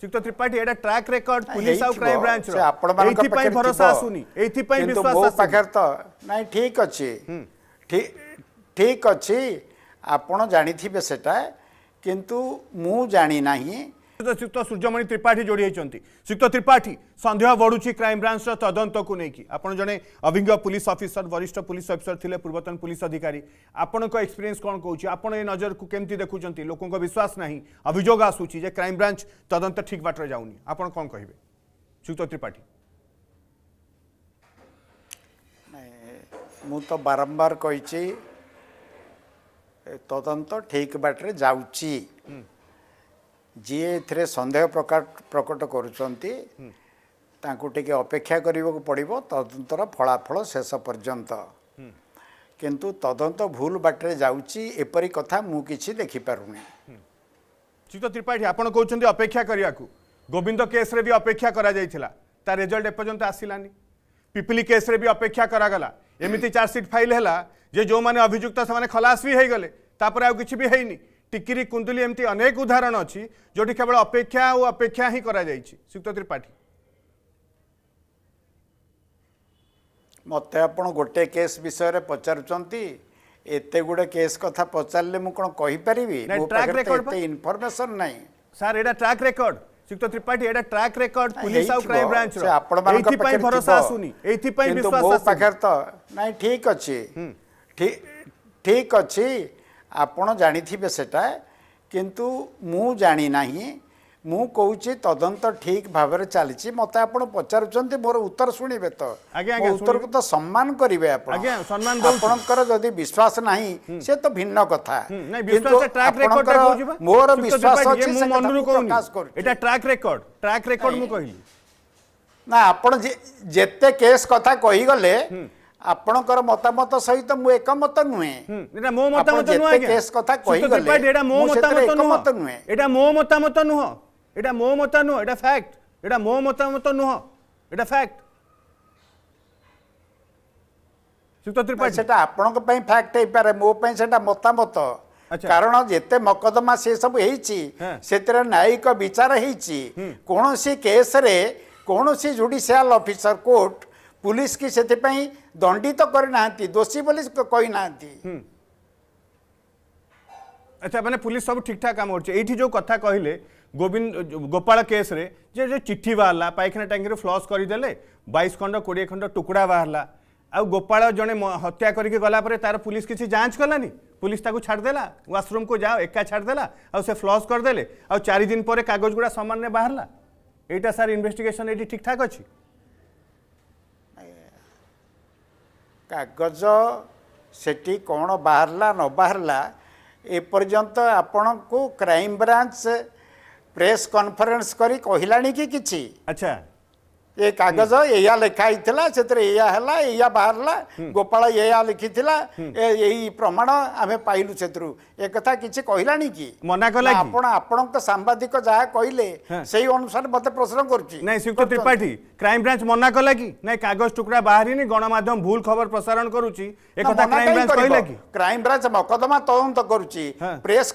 ଶ୍ରୀଯୁକ୍ତ ତ୍ରିପାଠୀ ଏଇଟା track record police ଆଉ crime ବ୍ରାଞ୍ଚର ଏଇଥିପାଇଁ ଭରସା ଆସୁନି ଏଇଥିପାଇଁ ବିଶ୍ୱାସ ମୋ ପାଖରେ ତ ନାଇଁ ଠିକ୍ ଅଛି ଠିକ୍ ଅଛି ଆପଣ ଜାଣିଥିବେ ସେଟା କିନ୍ତୁ ମୁଁ ଜାଣିନାହିଁ श्रीयुक्त सूर्यमणि त्रिपाठी जोड़ी होती श्रीयुक्त त्रिपाठी सन्देह बढ़ुची क्राइम ब्रांच तदंत को लेकिन आप जे अभिज्ञ पुलिस अफिसर वरिष्ठ पुलिस अफिसर थे पूर्वतन पुलिस अधिकारी आपण एक्सपीरियंस कौन कौन आप नजर को कमी देखुं लोक विश्वास ना अभोग आसूची क्राइम ब्रांच तदंत ठीक बाटर जाऊनी आप कौन कहे श्रीयुक्त त्रिपाठी ମୁଁ ତ ବାରମ୍ବାର କହିଛି ତଦନ୍ତ ठीक ବାଟରେ ଯାଉଛି ଯିଏ ଏଥିରେ ସନ୍ଦେହ ପ୍ରକଟ କରୁଛନ୍ତି ତାଙ୍କୁ ଟିକେ ଅପେକ୍ଷା କରିବାକୁ ପଡ଼ିବ ତଦନ୍ତର ଫଳାଫଳ ଶେଷ ପର୍ଯ୍ୟନ୍ତ କିନ୍ତୁ ତଦନ୍ତ ଭୁଲ ବାଟରେ ଯାଉଛି ଏପରି କଥା ମୁଁ କିଛି ଦେଖିପାରୁନି ଚିତ ତ୍ରିପାଠୀ ଆପଣ କହୁଛନ୍ତି ଅପେକ୍ଷା କରିବାକୁ ଗୋବିନ୍ଦ କେସ୍ରେ ବି ଅପେକ୍ଷା କରାଯାଇଥିଲା ତା ରେଜଲ୍ଟ ଏପର୍ଯ୍ୟନ୍ତ ଆସିଲାନି ପିପିଲି କେସ୍ରେ ବି ଅପେକ୍ଷା କରାଗଲା ଏମିତି ଚାର୍ଜସିଟ୍ ଫାଇଲ୍ ହେଲା ଯେ ଯେଉଁମାନେ ଅଭିଯୁକ୍ତ ସେମାନେ ଖଲାସ ବି ହୋଇଗଲେ ତାପରେ ଆଉ କିଛି ବି ହେଇନି ଟିକିରି କୁନ୍ଦୁଲି ଏମିତି ଅନେକ ଉଦାହରଣ ଅଛି ଯେଉଁଠି କେବଳ ଅପେକ୍ଷା ଓ ଅପେକ୍ଷା ହିଁ କରାଯାଇଛି ଶ୍ରୀଯୁକ୍ତ ତ୍ରିପାଠୀ ମୋତେ ଆପଣ ଗୋଟିଏ କେସ୍ ବିଷୟରେ ପଚାରୁଛନ୍ତି ଏତେ ଗୁଡ଼େ କେସ୍ କଥା ପଚାରିଲେ ମୁଁ କ'ଣ କହିପାରିବି ଇନଫର୍ମେସନ୍ ନାହିଁ ସାର୍ ଏଇଟା ଟ୍ରାକ୍ ରେକର୍ଡ ଶ୍ରୀଯୁକ୍ତ ତ୍ରିପାଠୀ ଏଇଟା ଟ୍ରାକ୍ ରେକର୍ଡ ପୁଲିସ ଆଉ କ୍ରାଇମ ବ୍ରାଞ୍ଚର ଏଇଥିପାଇଁ ଭରସା ଆସୁନି ଏଇଥିପାଇଁ ବିଶ୍ୱାସ ଆସୁନି ପାଖରେ ତ ନାଇଁ ଠିକ୍ ଅଛି ଠିକ୍ ଅଛି ଆପଣ ଜାଣିଥିବେ ସେଟା କିନ୍ତୁ ମୁଁ ଜାଣିନାହିଁ ମୁଁ କହୁଛି ତଦନ୍ତ ଠିକ ଭାବରେ ଚାଲିଛି ମତେ ଆପଣ ପଚାରୁଛନ୍ତି ମୋର ଉତ୍ତର ଶୁଣିବେ ତ ଉତ୍ତରକୁ ତ ସମ୍ମାନ କରିବେ ଆପଣ ଆପଣଙ୍କର ଯଦି ବିଶ୍ୱାସ ନାହିଁ ସେ ତ ଭିନ୍ନ କଥା ମୋର ବିଶ୍ୱାସ ଅଛି ପ୍ରକାଶ କରୁଛି ନା ଆପଣ ଯେତେ କେସ୍ କଥା କହିଗଲେ ଆପଣଙ୍କର ମତାମତ ସହିତ ମୁଁ ଏକମତ ନୁହେଁ ଏଇଟା ମୋ ମତାମତ ନୁହେଁ କେସ୍ କଥା କହିଗଲେ ଏଇଟା ମୋ ମତାମତ ନୁହେଁ ଏଇଟା ମୋ ମତାମତ ନୁହଁ ଏଇଟା ମୋ ମତ ନୁହଁ ଏଇଟା ଫ୍ୟାକ୍ଟ ଏଇଟା ମୋ ମତାମତ ନୁହଁ ଏଇଟା ଫ୍ୟାକ୍ଟ ସୁକ୍ତ ତ୍ରିପାଠୀ ସେଟା ଆପଣଙ୍କ ପାଇଁ ଫ୍ୟାକ୍ଟ ହେଇପାରେ ମୋ ପାଇଁ ସେଟା ମତାମତ କାରଣ ଯେତେ ମକଦ୍ଦମା ସେ ସବୁ ହେଇଛି ସେଥିରେ ନ୍ୟାୟିକ ବିଚାର ହେଇଛି କୌଣସି କେସ୍ରେ କୌଣସି ଜୁଡିସିଆଲ ଅଫିସର କୋର୍ଟ পুলিশ কি ସେଥିପାଇଁ ଦଣ୍ଡିତ କରିନାହାନ୍ତି ଦୋଷୀ ବୋଲି କହିନାହାନ୍ତି ଆଚ୍ଛା ମାନେ ପୁଲିସ ସବୁ ଠିକଠାକ କାମ କରୁଛି ଏଇଠି ଯେଉଁ କଥା କହିଲେ ଗୋବିନ୍ଦ ଗୋପାଳ କେସ୍ରେ ଯେ ଯେଉଁ ଚିଠି ବାହାରିଲା ପାଇଖାନା ଟାଙ୍କିରୁ ଫ୍ଲସ୍ କରିଦେଲେ ବାଇଶ ଖଣ୍ଡ କୋଡ଼ିଏ ଖଣ୍ଡ ଟୁକୁଡ଼ା ବାହାରିଲା ଆଉ ଗୋପାଳ ଜଣେ ହତ୍ୟା କରିକି ଗଲା ପରେ ତାର ପୁଲିସ କିଛି ଯାଞ୍ଚ କଲାନି পুলিশ তাকে ছাড়দেলা ওয়াশরুম কু যাও একা ছাড়দেলা সে ফ্লস করেদেলে আারিদিন পরে কাগজ গুড়া সমানে বাহারা এইটা স্যার ইনভেস্টিগেশন এটি ঠিকঠাক অছি କାଗଜ ସେଠି କ'ଣ ବାହାରିଲା ନ ବାହାରିଲା ଏପର୍ଯ୍ୟନ୍ତ ଆପଣଙ୍କୁ କ୍ରାଇମ୍ ବ୍ରାଞ୍ଚ ପ୍ରେସ୍ କନଫରେନ୍ସ କରି କହିଲାଣି କି କିଛି ଆଚ୍ଛା ଏ କାଗଜ ଏଇଆ ଲେଖା ହେଇଥିଲା ସେଥିରେ ଏଇଆ ହେଲା ଏଇଆ ବାହାରିଲା ଗୋପାଳ ଏଇଆ ଲେଖିଥିଲା ଏଇ ପ୍ରମାଣ ଆମେ ପାଇଲୁ ସେଥିରୁ ଏକଥା କିଛି କହିଲାଣି କି ମନା କଲା ଆପଣ ଆପଣଙ୍କ ସାମ୍ବାଦିକ ଯାହା କହିଲେ ସେଇ ଅନୁସାରେ ମୋତେ ପ୍ରଶ୍ନ କରୁଛି ନାଇଁ ଶ୍ରୀଯୁକ୍ତ ତ୍ରିପାଠୀ କ୍ରାଇମବ୍ରାଞ୍ଚ ମନା କଲା କି ନାଇଁ କାଗଜ ଟୁକୁଡ଼ା ବାହାରିନି ଗଣମାଧ୍ୟମ ଭୁଲ ଖବର ପ୍ରସାରଣ କରୁଛି ଏକଥା କ୍ରାଇମବ୍ରାଞ୍ଚ କହିଲା କି କ୍ରାଇମବ୍ରାଞ୍ଚ ମକଦ୍ଦମା ତଦନ୍ତ କରୁଛି ପ୍ରେସ୍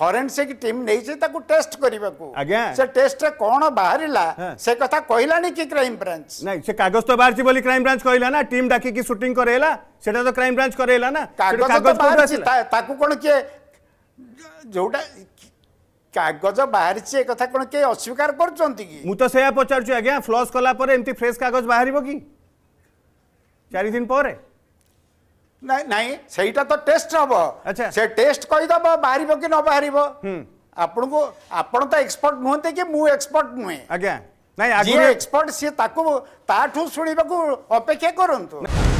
फरेनसिक टीम नहीं टेस्ट से टेस्ट कौन बाहर से कथा कहला क्राइम ब्रांच ना से कागज तो बाहर बोली क्राइम ब्रांच कहला ना टीम डाक सुटिंग करेला सेटा तो क्राइम ब्रांच करेला ना कागज कौन किए जोटा कागज बाहर एक कौन किए अस्वीकार कर पचार फ्लस कलापर फ्रेश कागज बाहर कि चार दिन ନାଇଁ ନାଇଁ ସେଇଟା ତ ଟେଷ୍ଟ ହବ ସେ ଟେଷ୍ଟ କହିଦେବ ବାହାରିବ କି ନ ବାହାରିବ ଆପଣଙ୍କୁ ଆପଣ ତ ଏକ୍ସପର୍ଟ ନୁହନ୍ତି କି ମୁଁ ଏକ୍ସପର୍ଟ ନୁହେଁ ଆଜ୍ଞା ନାଇଁ ଯିଏ ଏକ୍ସପର୍ଟ ସିଏ ତାକୁ ତାଠୁ ଶୁଣିବାକୁ ଅପେକ୍ଷା କରନ୍ତୁ